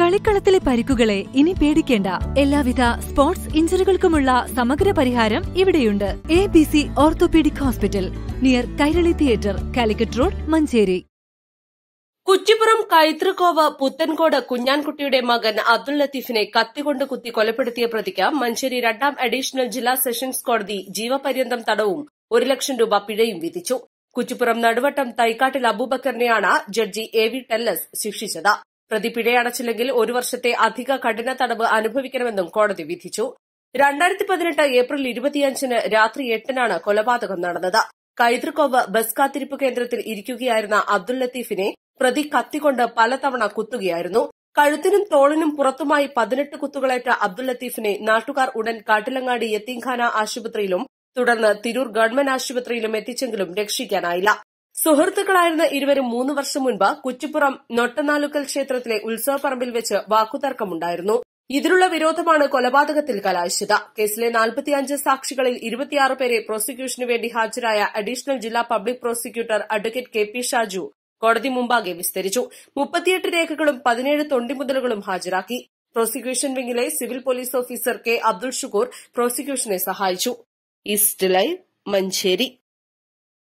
കളിക്കളത്തിലെ പരിക്കുകളെ ഇനി പേടിക്കേണ്ട എല്ലാവിധ സ്പോർട്സ് ഇഞ്ചറികൾക്കുമുള്ള സമഗ്ര പരിഹാരം ഇവിടെയുണ്ട് A B C orthopaedic hospital near Kairali theatre Calicut road Manjeri Kuttippuram കൈത്രക്കോവ് പുത്തൻകോട് കുഞ്ഞാൻകുട്ടിയുടെ മകൻ അബ്ദുൾ ലത്തീഫിനെ കത്തികൊണ്ട് കുത്തി കൊലപ്പെടുത്തിയ പ്രതിക്ക് മഞ്ചേരി രണ്ടാം അഡീഷണൽ ജില്ലാ സെഷൻസ് കോടതി ജീവപര്യന്തം തടവും ഒരു ലക്ഷം രൂപ പിഴയും വിധിച്ചു കുറ്റിപ്പുറം നടുവട്ടം തൈക്കാട്ടിൽ അബൂബക്കറിനെയാണ് ജഡ്ജി എ വി ടെല്ലസ് ശിക്ഷിച്ചത് പ്രതി പിഴയടച്ചില്ലെങ്കിൽ ഒരു വർഷത്തെ അധിക കഠിന തടവ് അനുഭവിക്കണമെന്നും കോടതി വിധിച്ചു രണ്ടായിരത്തി പതിനെട്ട് ഏപ്രിൽ ഇരുപത്തിയഞ്ചിന് രാത്രി എട്ടിനാണ് കൊലപാതകം നടന്നത് കൈതൃക്കോവ് ബസ് കാത്തിരിപ്പ് കേന്ദ്രത്തിൽ ഇരിക്കുകയായിരുന്ന അബ്ദുൽ ലത്തീഫിനെ പ്രതി കത്തിക്കൊണ്ട് പലതവണ കുത്തുകയായിരുന്നു കഴുത്തിനും തോളിനും പുറത്തുമായി പതിനെട്ട് കുത്തുകളേറ്റ അബ്ദുൽ ലത്തീഫിനെ നാട്ടുകാർ ഉടൻ കാട്ടിലങ്ങാടി യത്തീംഖാന ആശുപത്രിയിലും തുടർന്ന് തിരൂർ ഗവൺമെന്റ് ആശുപത്രിയിലും എത്തിച്ചെങ്കിലും രക്ഷിക്കാനായില്ല സുഹൃത്തുക്കളായിരുന്ന ഇരുവരും മൂന്ന് വർഷം മുൻപ് കുറ്റിപ്പുറം നൊട്ടനാലുക്കൽ ക്ഷേത്രത്തിലെ ഉത്സവപ്പറമ്പിൽ വെച്ച് വാക്കുതർക്കമുണ്ടായിരുന്നു ഇതിലുള്ള വിരോധമാണ് കൊലപാതകത്തിൽ കലാശിത കേസിലെ നാൽപ്പത്തിയഞ്ച് സാക്ഷികളിൽ ഇരുപത്തിയാറ് പേരെ പ്രോസിക്യൂഷനു വേണ്ടി ഹാജരായ അഡീഷണൽ ജില്ലാ public prosecutor advocate K P Shaju കോടതി മുമ്പാകെ വിസ്തരിച്ചു മുപ്പത്തിയെട്ട് രേഖകളും പതിനേഴ് തൊണ്ടിമുതലുകളും ഹാജരാക്കി പ്രോസിക്യൂഷൻ വിംഗിലെ civil police officer K Abdul Shukoor പ്രോസിക്യൂഷനെ സഹായിച്ചു ഈസ്റ്റ് ലൈവ് മഞ്ചേരി